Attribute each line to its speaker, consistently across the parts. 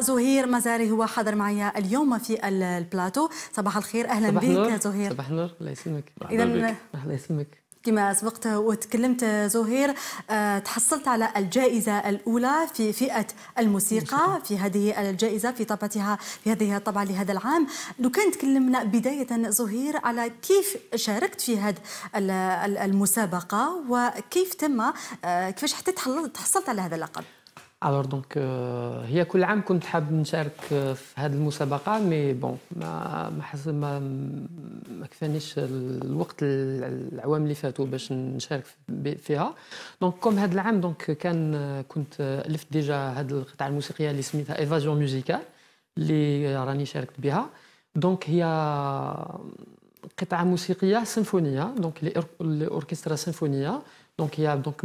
Speaker 1: زهير مزاري هو حاضر معي اليوم في البلاتو صباح الخير اهلا صباح بك
Speaker 2: زهير صباح النور الله يسلمك اذا الله يسلمك
Speaker 1: كما سبقت وتكلمت زهير آه، تحصلت على الجائزة الأولى في فئة الموسيقى في هذه الجائزة في طبعتها في هذه الطبعة لهذا العام لو كان تكلمنا بداية زهير على كيف شاركت في هذه المسابقة وكيف تم آه، كيفاش حتى تحصلت على هذا اللقب
Speaker 2: الوغ دونك euh, هي كل عام كنت حاب نشارك آه، في هذه المسابقه مي بون ما ما حس ما ما كفانيش الوقت العوام اللي فاتوا باش نشارك فيها دونك كوم هذا العام دونك كان آه، كنت آه، الفت ديجا هذه القطعه الموسيقيه اللي سميتها ايفاجون ميوزيكال اللي راني شاركت بها دونك هي قطعه موسيقيه سيمفونيه دونك لي اوركسترا سيمفونيه دونك هي دونك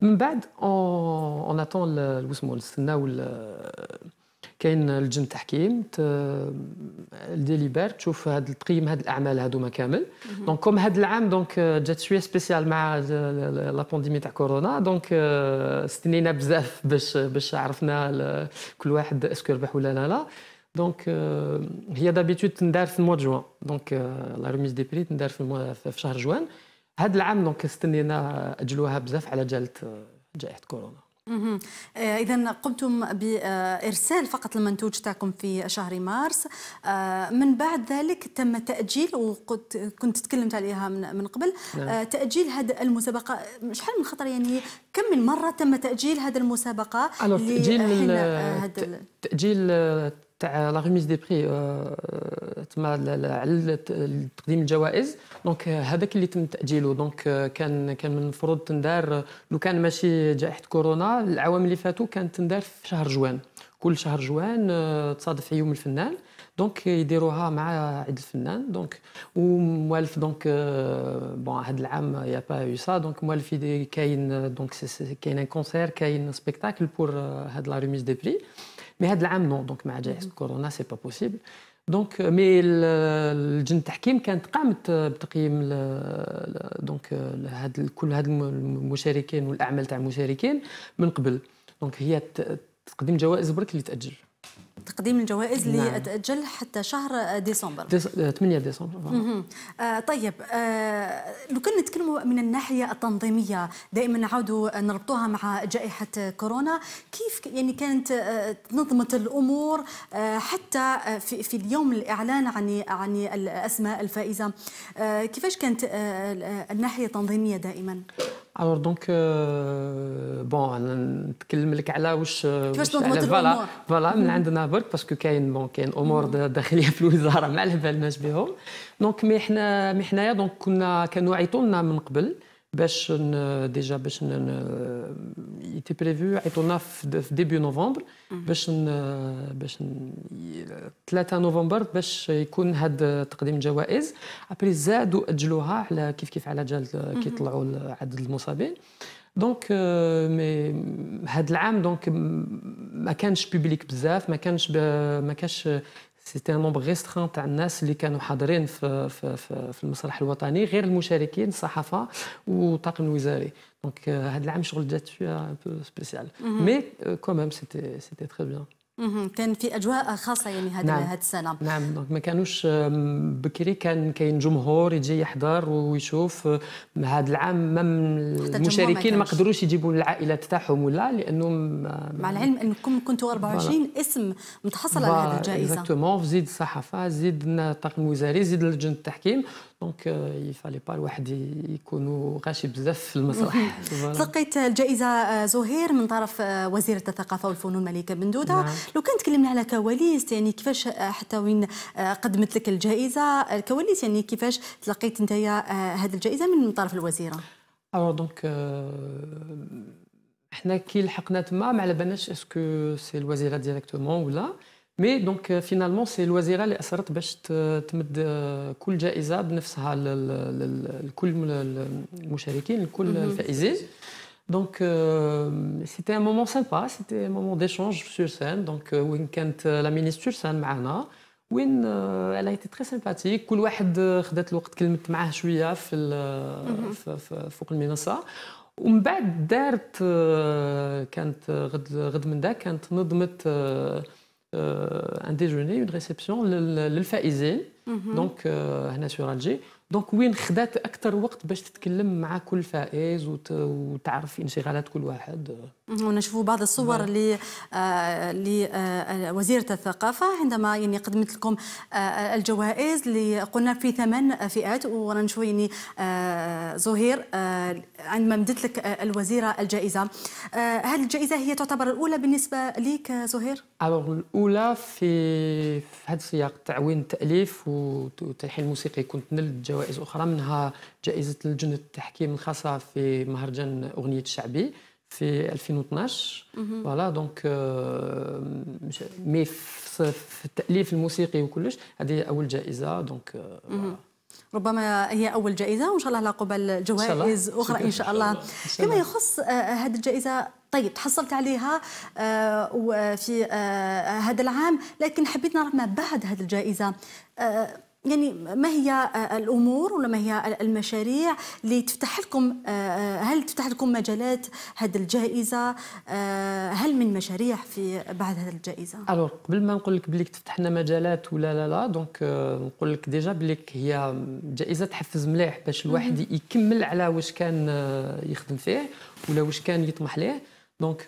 Speaker 2: من بعد اون اتون واسمو نستناو كاين لجنه التحكيم ديليبير تشوف هاد التقييم هاد الاعمال هادوما كامل دونك كوم هاد العام دونك آه، جات شويه سبيسيال مع آه، لا بانديمي تاع كورونا دونك استنينا آه، بزاف باش باش عرفنا كل واحد اسكو ربح ولا لا لا دونك هي دابيتود تندار في الموا جوان دونك لا ريميز دي بري تندار في شهر جوان هذا العام دونك استنينا اجلوها بزاف على جاله آه، جائحه كورونا
Speaker 1: آه، اذا قمتم بارسال فقط المنتوج تاعكم في شهر مارس آه، من بعد ذلك تم تاجيل وكنت تكلمت عليها من قبل نعم. تاجيل هذا المسابقه شحال من خطر يعني كم من مره تم تاجيل هذا المسابقه تاجيل
Speaker 2: تاجيل تاع لا ريميز دي بري تما على تقديم الجوائز دونك آه، هذاك اللي تم تاجيله دونك آه، كان كان من المفروض تندار لو كان ماشي جائحه كورونا العوام اللي فاتوا كانت تندار في شهر جوان كل شهر جوان آه، تصادف يوم الفنان دونك يديروها مع عيد الفنان دونك وموالف دونك بون هاد العام يا با يو سا دونك موالف كاين دونك كاين ان كونسير كاين سبيكتاكل بور هاد لا ريميز دي بري مي هذا العام نو دونك مع جائحه كورونا سي با بوسيبل دونك مي لجنه التحكيم كانت قامت euh, بتقييم دونك euh, هاد كل هاد المشاركين والاعمال تاع المشاركين من قبل دونك هي تقديم جوائز برك اللي تاجل
Speaker 1: تقديم الجوائز نعم. اللي تأجل حتى شهر ديسمبر
Speaker 2: 8 آه، ديسمبر
Speaker 1: آه طيب آه لو كنا نتكلموا من الناحية التنظيمية دائما نعاودوا نربطوها مع جائحة كورونا كيف يعني كانت تنظمت آه، الأمور آه، حتى في, في اليوم الإعلان عن عن الأسماء الفائزة كيفاش كانت الناحية التنظيمية دائما
Speaker 2: الور دونك بون نتكلم لك على واش فوالا فوالا من عندنا برك باسكو كاين بون كاين امور داخليه في الوزاره ما على بالناش بهم دونك مي حنا مي حنايا دونك كنا كانوا عيطوا لنا من قبل باش ديجا باش ايتي بريفو عيطونا في ديبي نوفمبر باش باش 3 نوفمبر باش يكون هاد تقديم الجوائز ابري زادوا اجلوها على كيف كيف على جال كي طلعوا عدد المصابين دونك مي euh, هاد العام دونك ما كانش بوبليك بزاف ما كانش ما كانش سيتي ان نومبر ريستران تاع الناس اللي كانوا حاضرين في, في, في, في المسرح الوطني غير المشاركين الصحافه والطاقم الوزاري دونك هذا العام شغل جات شويه ان بو سبيسيال مي كوميم سيتي سيتي تري بيان
Speaker 1: كان في اجواء خاصه يعني هذه نعم. هذه السنه
Speaker 2: نعم دونك ما كانوش بكري كان كاين جمهور يجي يحضر ويشوف هذا العام ما المشاركين ما قدروش يجيبوا العائلات تاعهم ولا لانه مع
Speaker 1: العلم انكم كنتوا 24 بلا. اسم متحصل على هذه الجائزه
Speaker 2: اكزاكتومون زيد الصحافه زيد الطاقم الوزاري زيد لجنه التحكيم دونك يفالي با الواحد يكونوا غاشي بزاف في المسرح
Speaker 1: تلقيت الجائزه آه، زهير من طرف آه، وزيره الثقافه والفنون مليكه بندوده نعم. لو كان تكلمنا على كواليس يعني كيفاش آه، حتى وين آه، قدمت لك الجائزه الكواليس يعني كيفاش تلقيت انت آه، هذه الجائزه من طرف الوزيره
Speaker 2: الو دونك حنا كي لحقنا تما ما على بالناش اسكو سي الوزيره ديريكتومون ولا مي دونك فينالمون سي الوزيره اللي اسرت باش تمد كل جائزه بنفسها لكل المشاركين لكل الفائزين donc euh, c'était un moment sympa c'était un moment d'échange sur scène donc quand euh, euh, la ministre sur scène elle a été très sympathique tout le monde a pris le temps de parler avec elle un peu sur le dessus et puis après le dîner Kent Redmond un déjeuner une réception pour les filles donc c'est sur un دونك وين خدات اكثر وقت باش تتكلم مع كل فائز وتعرف انشغالات كل واحد
Speaker 1: ونشوفوا بعض الصور نعم. ل آه، لوزيره آه، الثقافه عندما يعني قدمت لكم آه، الجوائز اللي قلنا في ثمان فئات ورانا نشوف يعني زهير عندما مدت لك الوزيره الجائزه هل الجائزه هي تعتبر الاولى بالنسبه لك زهير؟
Speaker 2: الاولى في في هذا السياق تعوين التاليف وتلحين الموسيقي كنت نلت جوائز اخرى منها جائزه لجنه التحكيم الخاصه في مهرجان اغنيه الشعبي في 2012 فوالا دونك مي في التاليف الموسيقي وكلش هذه اول جائزه دونك
Speaker 1: euh, ربما هي اول جائزه وان شاء الله لا قبل جوائز إن اخرى ان شاء الله, الله. فيما يخص آه، هذه الجائزه طيب تحصلت عليها آه، في آه، هذا العام لكن حبيت نعرف ما بعد هذه الجائزه يعني ما هي آه، الامور ولا ما هي المشاريع اللي تفتح لكم آه، آه، هل تفتح لكم مجالات هذه الجائزه هل من مشاريع في بعد هذه الجائزه
Speaker 2: الوغ قبل ما نقول لك بلي تفتح لنا مجالات ولا لا لا دونك نقول لك ديجا بلي هي جائزه تحفز مليح باش الواحد يكمل على واش كان يخدم فيه ولا واش كان يطمح ليه دونك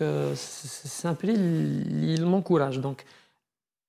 Speaker 2: سامبلي اللي مونكوراج دونك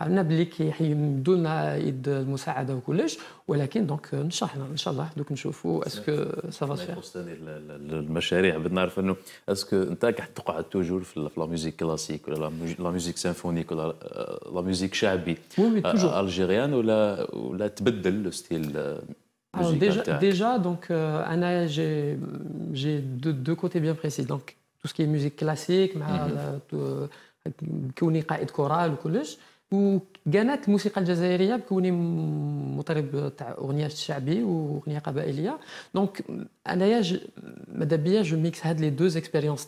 Speaker 2: قالنا باللي كيمدوا لنا يد المساعده وكلش ولكن دونك الله ان شاء الله دوك نشوفوا اسكو سافا سي المشاريع بدنا نعرف انه اسكو انت كحت تقعد توجور في لا ميوزيك كلاسيك ولا لا ميوزيك سيمفونيك ولا لا ميوزيك شعبي الجيريان ولا ولا تبدل لو ستيل Alors déjà, déjà, donc euh, Anna, j'ai deux, deux côtés bien précis. Donc tout ce qui est musique classique, mm -hmm. كوني قائد كورال وكلش ou gagnat la musique algérienne, donc on est musicien de musique populaire et de musique Donc, je mixe les deux expériences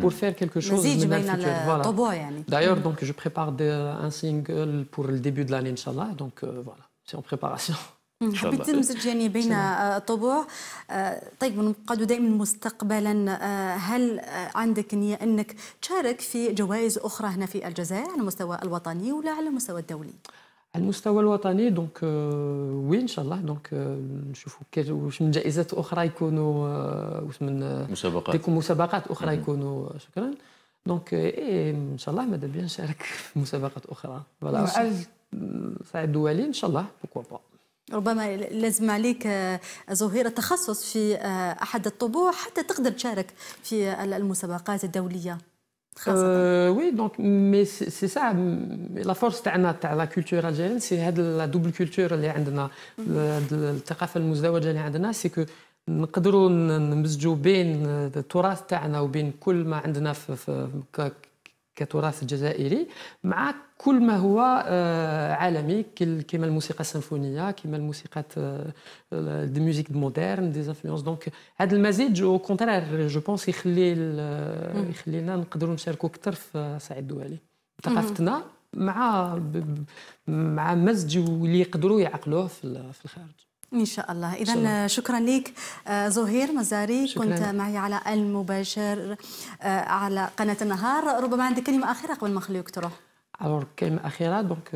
Speaker 2: pour faire quelque chose de naturel. D'ailleurs, donc, je prépare un single pour le début de l'année prochaine. Donc, euh, voilà, c'est en préparation.
Speaker 1: حبيت تمزج يعني بين الطبع آه، آه، طيب نقعدوا دائما مستقبلا آه، هل عندك نيه انك تشارك في جوائز اخرى هنا في الجزائر على المستوى الوطني ولا على المستوى الدولي؟
Speaker 2: على المستوى الوطني دونك وي ان شاء الله دونك نشوفوا واش من جائزات اخرى يكونوا واش من مسابقات تكون مسابقات اخرى يكونوا شكرا دونك إيه، ان شاء الله ماذا بيا نشارك في مسابقات اخرى فوالا على الدولي ان شاء الله بوكوا با
Speaker 1: ربما لازم عليك آه، زهيرة تخصص في آه، أحد الطبوع حتى تقدر تشارك في المسابقات الدولية
Speaker 2: Euh, oui, donc, mais c'est ça, la force تاع la culture algérienne, c'est la double culture اللي عندنا, الثقافة المزدوجة اللي عندنا, c'est que نقدروا نمزجوا بين التراث تاعنا وبين كل ما عندنا كتراث جزائري مع كل ما هو آه، عالمي كما الموسيقى السيمفونيه كما الموسيقى آه، دي ميوزيك مودرن دي انفلونس دونك هذا المزيج او كونترير جو بونس يخلي آه، يخلينا نقدروا نشاركوا اكثر في الصعيد الدولي ثقافتنا مع مع مزج اللي يقدروا يعقلوه في الخارج
Speaker 1: ان شاء الله اذا شكرا لك زهير مزاري شكرا. كنت معي على المباشر على قناه النهار ربما عندك كلمه اخيره قبل ما نخليك تروح
Speaker 2: الوغ كلمة أخيرة دونك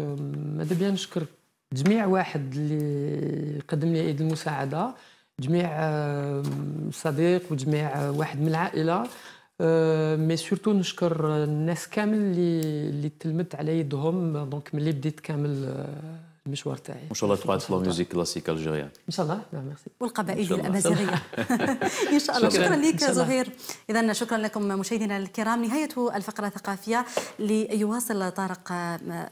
Speaker 2: ماذا بيا نشكر جميع واحد اللي قدم لي يد المساعدة جميع صديق وجميع واحد من العائلة مي سورتو نشكر الناس كامل اللي اللي تلمت على يدهم دونك ملي بديت كامل المشوار تاعي ان شاء الله تقعد لا ميوزيك كلاسيك الجيريان ان شاء الله نعم ميرسي والقبائل الامازيغيه ان شاء الله شكرا لك زهير
Speaker 1: اذا شكرا لكم مشاهدينا الكرام نهايه الفقره الثقافيه ليواصل طارق